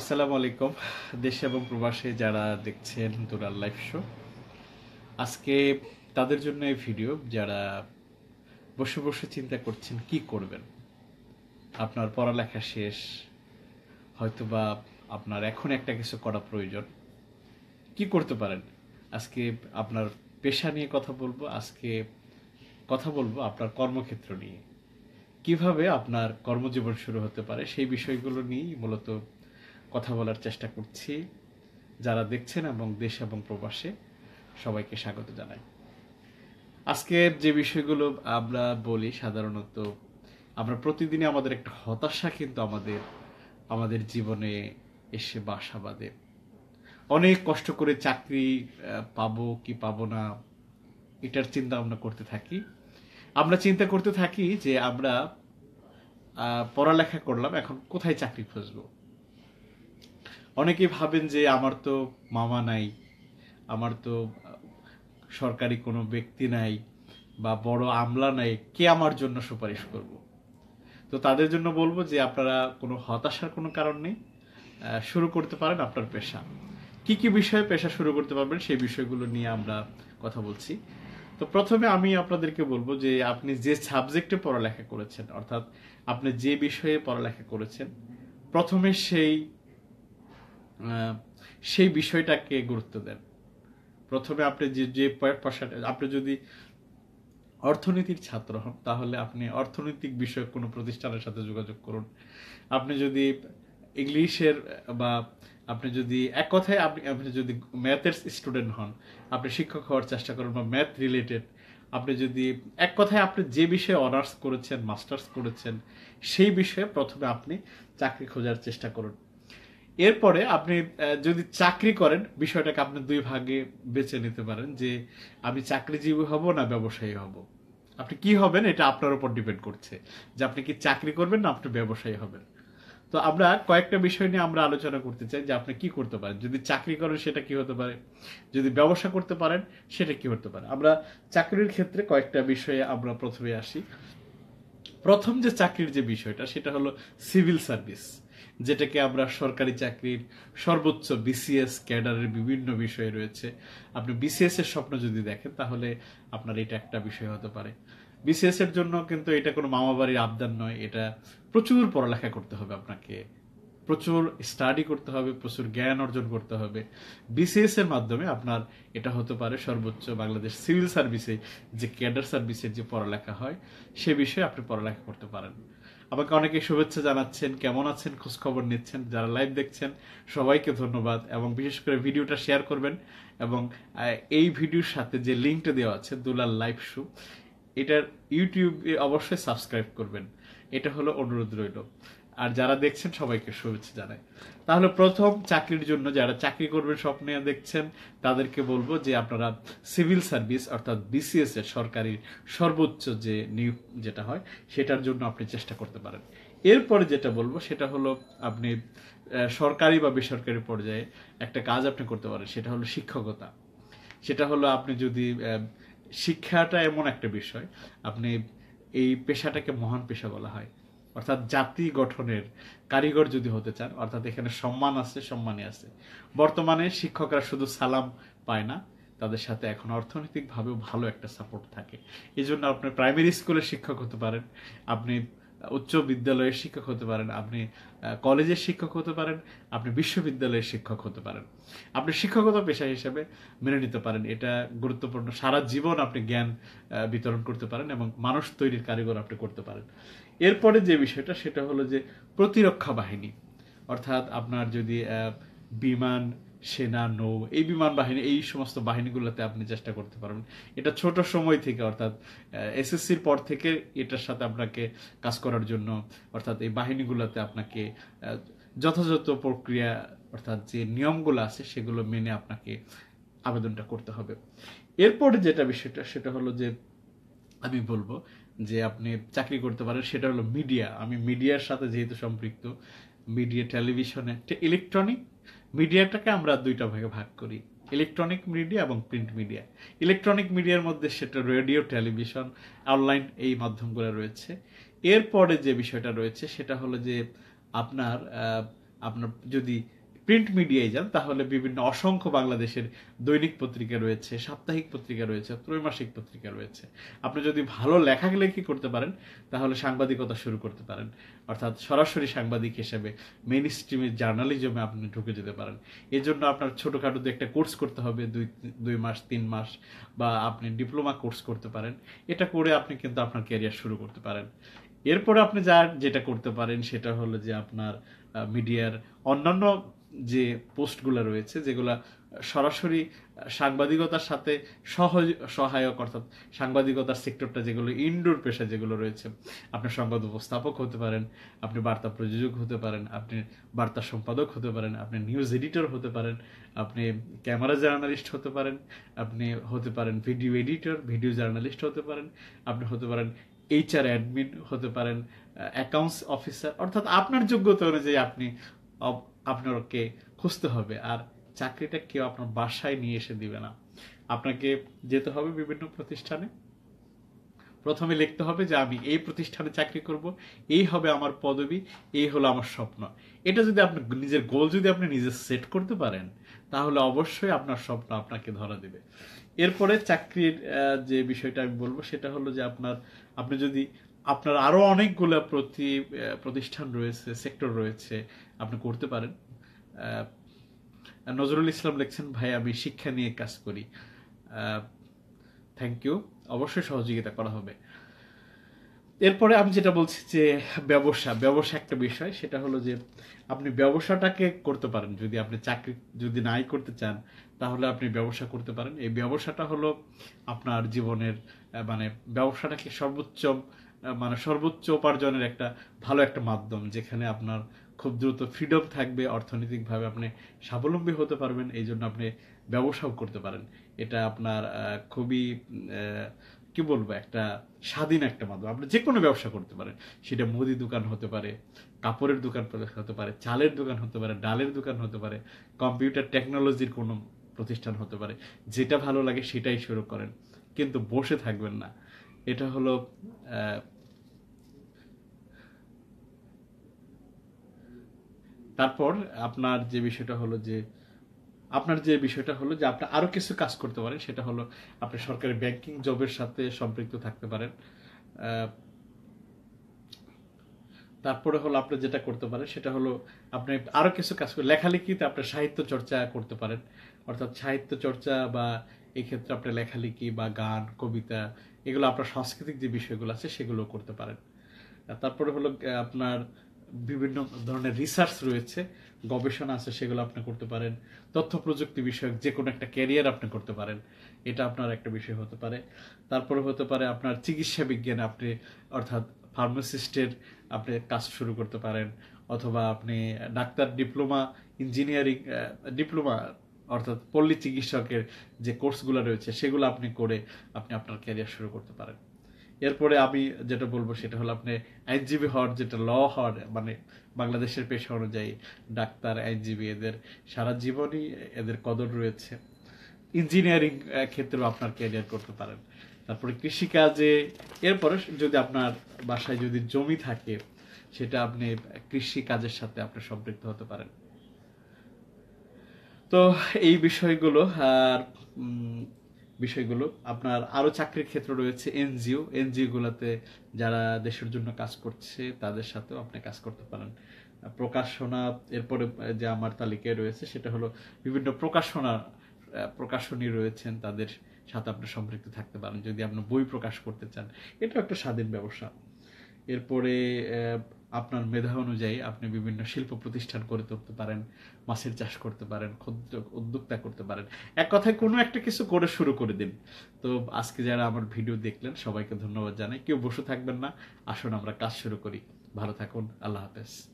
আসসালামু আলাইকুম দেশে এবং প্রবাসে যারা দেখছেন দুরাল লাইভ শো আজকে তাদের জন্য এই ভিডিও যারা বসে বসে চিন্তা করছেন কি করবেন আপনার পড়ালেখা শেষ হয়তোবা আপনার এখন একটা কিছু করা প্রয়োজন কি করতে পারেন আজকে আপনার পেশা নিয়ে কথা বলবো আজকে কথা বলবো আপনার কর্মক্ষেত্র নিয়ে কিভাবে আপনার কর্মজীবন শুরু হতে পারে সেই বিষয়গুলো নিয়েই মূলত কথা বলার চেষ্টা করছি যারা দেখছেন এবং দেশ এবং প্রবাসে সবাইকে স্বাগত জানাই আজকের যে বিষয়গুলো আমরা বলি সাধারণত আমরা প্রতিদিনই আমাদের একটা হতাশা কিন্তু আমাদের আমাদের জীবনে এসে বাসা বাঁধে অনেক কষ্ট করে চাকরি পাবো কি পাবো না এটার চিন্তা আমরা করতে থাকি আমরা চিন্তা করতে থাকি যে আমরা পড়ালেখা করলাম এখন কোথায় চাকরি খুঁজবো অনেকে ভাবেন যে আমার তো মামা নাই আমার তো সরকারি কোনো ব্যক্তি নাই বা বড় আমলা নাই কে আমার জন্য সুপারিশ করব তো তাদের জন্য বলবো যে আপনারা কোনো হতাশার কোনো কারণ নেই শুরু করতে পারেন আপনার পেশা কি কি বিষয়ে পেশা শুরু করতে পারবেন সেই বিষয়গুলো নিয়ে আমরা কথা বলছি তো প্রথমে আমি আপনাদেরকে বলবো যে আপনি যে সাবজেক্টে পড়ালেখা করেছেন অর্থাৎ আপনি যে বিষয়ে পড়ালেখা করেছেন প্রথমে সেই সেই বিষয়টাকে গুরুত্ব দেন প্রথমে আপনি যে যে পয়সাটা আপনি যদি অর্থনীতির ছাত্র হন তাহলে আপনি অর্থনৈতিক বিষয়ক কোনো প্রতিষ্ঠানের সাথে যোগাযোগ করুন আপনি যদি ইংলিশের বা আপনি যদি এক কথায় আপনি আপনি যদি ম্যাথের স্টুডেন্ট হন আপনি শিক্ষক হওয়ার চেষ্টা করুন বা ম্যাথ রিলেটেড আপনি যদি এক কথায় আপনি যে বিষয়ে অনার্স করেছেন মাস্টার্স করেছেন সেই বিষয়ে প্রথমে আপনি চাকরি খোঁজার চেষ্টা করুন এরপরে আপনি যদি চাকরি করেন বিষয়টাকে আপনি দুই ভাগে বেছে নিতে পারেন যে আমি চাকরিজীবী হব না ব্যবসায়ী হব আপনি কি হবেন এটা আপনার উপর ডিপেন্ড করছে যে আপনি কি চাকরি করবেন না আপনি ব্যবসায়ী হবেন তো আমরা কয়েকটা বিষয় নিয়ে আমরা আলোচনা করতে চাই যে আপনি কি করতে পারেন যদি চাকরি করেন সেটা কি হতে পারে যদি ব্যবসা করতে পারেন সেটা কি হতে পারে আমরা চাকরির ক্ষেত্রে কয়েকটা বিষয়ে আমরা প্রথমে আসি প্রথম যে চাকরির যে বিষয়টা সেটা হলো সিভিল সার্ভিস যেটাকে আমরা সরকারি চাকরির সর্বোচ্চ বিসিএস ক্যাডারের বিভিন্ন বিষয় রয়েছে আপনি বিসিএস এর স্বপ্ন যদি দেখেন তাহলে আপনার এটা একটা বিষয় হতে পারে বিসিএস এর জন্য কিন্তু এটা কোনো মামাবাড়ির আবদান নয় এটা প্রচুর পড়ালেখা করতে হবে আপনাকে প্রচুর স্টাডি করতে হবে প্রচুর জ্ঞান অর্জন করতে হবে বিসিএস এর মাধ্যমে আপনার এটা হতে পারে সর্বোচ্চ বাংলাদেশ সিভিল সার্ভিসে যে ক্যাডার সার্ভিসের যে পড়ালেখা হয় সে বিষয়ে আপনি পড়ালেখা করতে পারেন আমাকে অনেকে শুভেচ্ছা জানাচ্ছেন কেমন আছেন খোঁজখবর নিচ্ছেন যারা লাইভ দেখছেন সবাইকে ধন্যবাদ এবং বিশেষ করে ভিডিওটা শেয়ার করবেন এবং এই ভিডিওর সাথে যে লিঙ্কটা দেওয়া আছে দুলাল লাইভ শু এটার ইউটিউবে অবশ্যই সাবস্ক্রাইব করবেন এটা হলো অনুরোধ রইল আর যারা দেখছেন সবাইকে শুভেচ্ছা জানাই তাহলে প্রথম চাকরির জন্য যারা চাকরি করবেন স্বপ্নে দেখছেন তাদেরকে বলবো যে আপনারা সিভিল সার্ভিস অর্থাৎ বিসিএস এর সরকারি সর্বোচ্চ যে নিয়োগ যেটা হয় সেটার জন্য আপনি চেষ্টা করতে পারেন এরপরে যেটা বলবো সেটা হলো আপনি সরকারি বা বেসরকারি পর্যায়ে একটা কাজ আপনি করতে পারেন সেটা হলো শিক্ষকতা সেটা হলো আপনি যদি শিক্ষাটা এমন একটা বিষয় আপনি এই পেশাটাকে মহান পেশা বলা হয় অর্থাৎ জাতি গঠনের কারিগর যদি হতে চান অর্থাৎ এখানে সম্মান আছে সম্মানই আছে বর্তমানে শিক্ষকরা শুধু সালাম পায় না তাদের সাথে এখন অর্থনৈতিকভাবেও ভালো একটা সাপোর্ট থাকে এই জন্য আপনি প্রাইমারি স্কুলের শিক্ষক হতে পারেন আপনি উচ্চ বিদ্যালয়ের শিক্ষক হতে পারেন আপনি কলেজের শিক্ষক হতে পারেন আপনি বিশ্ববিদ্যালয়ের শিক্ষক হতে পারেন আপনি শিক্ষকতা পেশা হিসেবে মেনে নিতে পারেন এটা গুরুত্বপূর্ণ সারা জীবন আপনি জ্ঞান বিতরণ করতে পারেন এবং মানুষ তৈরির কারিগর আপনি করতে পারেন এরপরে যে বিষয়টা সেটা হলো যে প্রতিরক্ষা বাহিনী অর্থাৎ আপনার যদি বিমান সেনা নৌ এই বিমান বাহিনী এই সমস্ত বাহিনীগুলোতে আপনি চেষ্টা করতে পারবেন এটা ছোট সময় থেকে অর্থাৎ এসএসসির পর থেকে এটার সাথে আপনাকে কাজ করার জন্য অর্থাৎ এই বাহিনীগুলোতে আপনাকে যথাযথ প্রক্রিয়া অর্থাৎ যে নিয়মগুলো আছে সেগুলো মেনে আপনাকে আবেদনটা করতে হবে এরপরে যেটা বিষয়টা সেটা হলো যে আমি বলবো যে আপনি চাকরি করতে পারেন সেটা হলো মিডিয়া আমি মিডিয়ার সাথে যেহেতু সম্পৃক্ত মিডিয়া টেলিভিশনে ইলেকট্রনিক মিডিয়াটাকে আমরা দুইটা ভাগে ভাগ করি ইলেকট্রনিক মিডিয়া এবং প্রিন্ট মিডিয়া ইলেকট্রনিক মিডিয়ার মধ্যে সেটা রেডিও টেলিভিশন অনলাইন এই মাধ্যমগুলো রয়েছে এরপরে যে বিষয়টা রয়েছে সেটা হলো যে আপনার আপনার যদি প্রিন্ট মিডিয়ায় যান তাহলে বিভিন্ন অসংখ্য বাংলাদেশের দৈনিক পত্রিকা রয়েছে সাপ্তাহিক পত্রিকা রয়েছে ত্রৈমাসিক পত্রিকা রয়েছে আপনি যদি ভালো লেখালেখি করতে পারেন তাহলে সাংবাদিকতা শুরু করতে পারেন অর্থাৎ সরাসরি সাংবাদিক হিসেবে মেন স্ট্রিমের জার্নালিজমে আপনি ঢুকে যেতে পারেন এর জন্য আপনার ছোটোখাটো দু একটা কোর্স করতে হবে দুই দুই মাস তিন মাস বা আপনি ডিপ্লোমা কোর্স করতে পারেন এটা করে আপনি কিন্তু আপনার ক্যারিয়ার শুরু করতে পারেন এরপরে আপনি যা যেটা করতে পারেন সেটা হলো যে আপনার মিডিয়ার অন্যান্য যে পোস্টগুলো রয়েছে যেগুলা সরাসরি সাংবাদিকতার সাথে সহজ সহায়ক অর্থাৎ সাংবাদিকতার সেক্টরটা যেগুলো ইনডোর পেশা যেগুলো রয়েছে আপনি সংবাদ উপস্থাপক হতে পারেন আপনি বার্তা প্রযোজক হতে পারেন আপনি বার্তা সম্পাদক হতে পারেন আপনি নিউজ এডিটর হতে পারেন আপনি ক্যামেরা জার্নালিস্ট হতে পারেন আপনি হতে পারেন ভিডিও এডিটর ভিডিও জার্নালিস্ট হতে পারেন আপনি হতে পারেন এইচআর অ্যাডমিন হতে পারেন অ্যাকাউন্টস অফিসার অর্থাৎ আপনার যোগ্যতা অনুযায়ী আপনি আপনাকে খুঁজতে হবে আর চাকরিটা কেউ আপনার বাসায় নিয়ে এসে দিবে না আপনাকে যেতে হবে বিভিন্ন প্রতিষ্ঠানে প্রথমে লিখতে হবে যে আমি এই প্রতিষ্ঠানে চাকরি করব এই হবে আমার পদবি এই হলো আমার স্বপ্ন এটা যদি আপনি নিজের গোল যদি আপনি নিজে সেট করতে পারেন তাহলে অবশ্যই আপনার স্বপ্ন আপনাকে ধরা দেবে এরপরে চাকরির যে বিষয়টা আমি বলবো সেটা হলো যে আপনার আপনি যদি আপনার আরো অনেকগুলো প্রতি প্রতিষ্ঠান রয়েছে সেক্টর রয়েছে আপনি করতে পারেন নজরুল ইসলাম লিখছেন ভাই আমি শিক্ষা নিয়ে কাজ করি থ্যাংক ইউ অবশ্যই সহযোগিতা করা হবে এরপরে আমি যেটা বলছি যে ব্যবসা ব্যবসা একটা বিষয় সেটা হলো যে আপনি ব্যবসাটাকে করতে পারেন যদি আপনি চাকরি যদি নাই করতে চান তাহলে আপনি ব্যবসা করতে পারেন এই ব্যবসাটা হলো আপনার জীবনের মানে ব্যবসাটাকে সর্বোচ্চ মানে সর্বোচ্চ উপার্জনের একটা ভালো একটা মাধ্যম যেখানে আপনার খুব দ্রুত ফ্রিডম থাকবে অর্থনৈতিকভাবে আপনি স্বাবলম্বী হতে পারবেন এই জন্য আপনি ব্যবসাও করতে পারেন এটা আপনার খুবই কি বলবো একটা স্বাধীন একটা মাধ্যম আপনি যে কোনো ব্যবসা করতে পারেন সেটা মুদি দোকান হতে পারে কাপড়ের দোকান হতে পারে চালের দোকান হতে পারে ডালের দোকান হতে পারে কম্পিউটার টেকনোলজির কোনো প্রতিষ্ঠান হতে পারে যেটা ভালো লাগে সেটাই শুরু করেন কিন্তু বসে থাকবেন না এটা হলো তারপর আপনার যে বিষয়টা হলো যে আপনার যে বিষয়টা হলো যে আপনি আরও কিছু কাজ করতে পারেন সেটা হলো আপনি সরকারি ব্যাংকিং জবের সাথে সম্পৃক্ত থাকতে পারেন তারপরে হলো আপনি যেটা করতে পারেন সেটা হলো আপনি আরও কিছু কাজ করে লেখালেখিতে আপনি সাহিত্য চর্চা করতে পারেন অর্থাৎ সাহিত্য চর্চা বা এই ক্ষেত্রে আপনি লেখালেখি বা গান কবিতা এগুলো আপনার সাংস্কৃতিক যে বিষয়গুলো আছে সেগুলো করতে পারেন তারপরে হলো আপনার বিভিন্ন ধরনের রিসার্চ রয়েছে গবেষণা আছে সেগুলো আপনি করতে পারেন তথ্য প্রযুক্তি বিষয়ক যে কোনো একটা ক্যারিয়ার আপনি করতে পারেন এটা আপনার একটা বিষয় হতে পারে তারপরে হতে পারে আপনার চিকিৎসা বিজ্ঞানে আপনি অর্থাৎ ফার্মাসিস্টের আপনি কাজ শুরু করতে পারেন অথবা আপনি ডাক্তার ডিপ্লোমা ইঞ্জিনিয়ারিং ডিপ্লোমা অর্থাৎ পল্লী চিকিৎসকের যে কোর্সগুলো রয়েছে সেগুলো আপনি করে আপনি আপনার ক্যারিয়ার শুরু করতে পারেন এরপরে আমি যেটা বলবো সেটা হলো আপনি আইনজীবী হওয়ার যেটা ল হওয়ার মানে বাংলাদেশের পেশা অনুযায়ী ডাক্তার আইনজীবী এদের সারা জীবনই এদের কদর রয়েছে ইঞ্জিনিয়ারিং ক্ষেত্রেও আপনার ক্যারিয়ার করতে পারেন তারপরে কৃষিকাজে এরপরে যদি আপনার বাসায় যদি জমি থাকে সেটা আপনি কৃষি কাজের সাথে আপনি সম্পৃক্ত হতে পারেন তো এই বিষয়গুলো আর বিষয়গুলো আপনার আরও চাকরির ক্ষেত্র রয়েছে এনজিও এনজিওগুলোতে যারা দেশের জন্য কাজ করছে তাদের সাথেও আপনি কাজ করতে পারেন প্রকাশনা এরপরে যে আমার তালিকায় রয়েছে সেটা হলো বিভিন্ন প্রকাশনা প্রকাশনী রয়েছেন তাদের সাথে আপনি সম্পৃক্ত থাকতে পারেন যদি আপনি বই প্রকাশ করতে চান এটা একটা স্বাধীন ব্যবসা এরপরে আপনার মেধা অনুযায়ী আপনি বিভিন্ন শিল্প প্রতিষ্ঠান করে তুলতে পারেন মাছের চাষ করতে পারেন ক্ষুদ্র উদ্যোক্তা করতে পারেন এক কথায় কোনো একটা কিছু করে শুরু করে দিন তো আজকে যারা আমার ভিডিও দেখলেন সবাইকে ধন্যবাদ জানাই কেউ বসে থাকবেন না আসুন আমরা কাজ শুরু করি ভালো থাকুন আল্লাহ হাফেজ